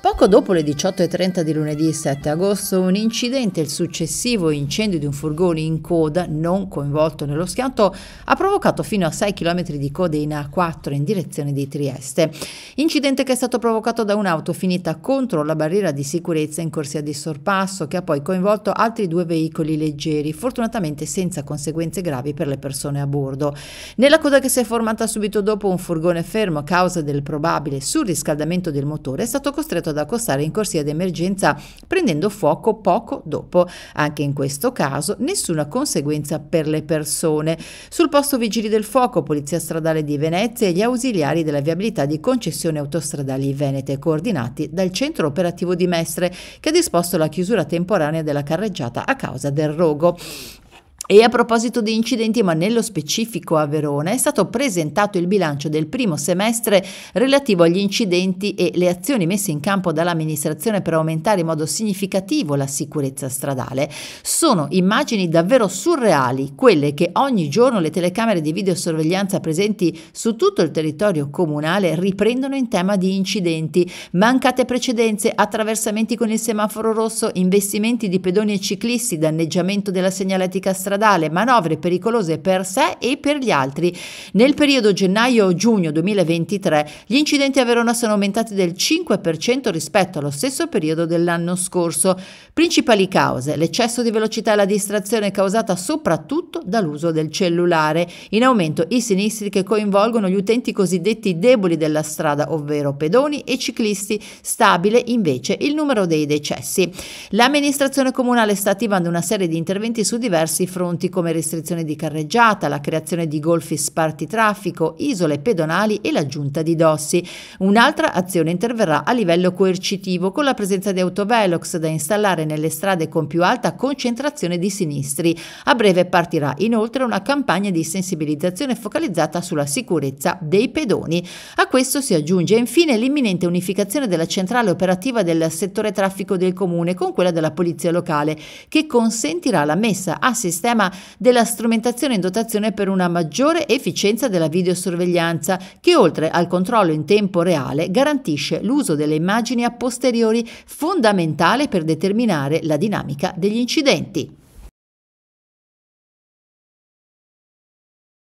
Poco dopo le 18.30 di lunedì 7 agosto, un incidente e il successivo incendio di un furgone in coda non coinvolto nello schianto ha provocato fino a 6 km di code in A4 in direzione di Trieste. Incidente che è stato provocato da un'auto finita contro la barriera di sicurezza in corsia di sorpasso che ha poi coinvolto altri due veicoli leggeri, fortunatamente senza conseguenze gravi per le persone a bordo. Nella coda che si è formata subito dopo un furgone fermo a causa del probabile surriscaldamento del motore è stato costretto costretto ad accostare in corsia d'emergenza prendendo fuoco poco dopo. Anche in questo caso nessuna conseguenza per le persone. Sul posto vigili del fuoco, Polizia Stradale di Venezia e gli ausiliari della viabilità di concessioni autostradali venete coordinati dal Centro Operativo di Mestre che ha disposto la chiusura temporanea della carreggiata a causa del rogo. E a proposito di incidenti, ma nello specifico a Verona, è stato presentato il bilancio del primo semestre relativo agli incidenti e le azioni messe in campo dall'amministrazione per aumentare in modo significativo la sicurezza stradale. Sono immagini davvero surreali, quelle che ogni giorno le telecamere di videosorveglianza presenti su tutto il territorio comunale riprendono in tema di incidenti, mancate precedenze, attraversamenti con il semaforo rosso, investimenti di pedoni e ciclisti, danneggiamento della segnaletica stradale stradale, manovre pericolose per sé e per gli altri. Nel periodo gennaio-giugno 2023 gli incidenti a Verona sono aumentati del 5% rispetto allo stesso periodo dell'anno scorso. Principali cause: l'eccesso di velocità e la distrazione causata soprattutto dall'uso del cellulare. In aumento i sinistri che coinvolgono gli utenti cosiddetti deboli della strada, ovvero pedoni e ciclisti. Stabile invece il numero dei decessi. L'amministrazione comunale sta attivando una serie di interventi su diversi fronti confronti come restrizione di carreggiata, la creazione di golfi sparti traffico, isole pedonali e l'aggiunta di dossi. Un'altra azione interverrà a livello coercitivo con la presenza di autovelox da installare nelle strade con più alta concentrazione di sinistri. A breve partirà inoltre una campagna di sensibilizzazione focalizzata sulla sicurezza dei pedoni. A questo si aggiunge infine l'imminente unificazione della centrale operativa del settore traffico del comune con quella della polizia locale che consentirà la messa a sistema sistema della strumentazione in dotazione per una maggiore efficienza della videosorveglianza che oltre al controllo in tempo reale garantisce l'uso delle immagini a posteriori fondamentale per determinare la dinamica degli incidenti.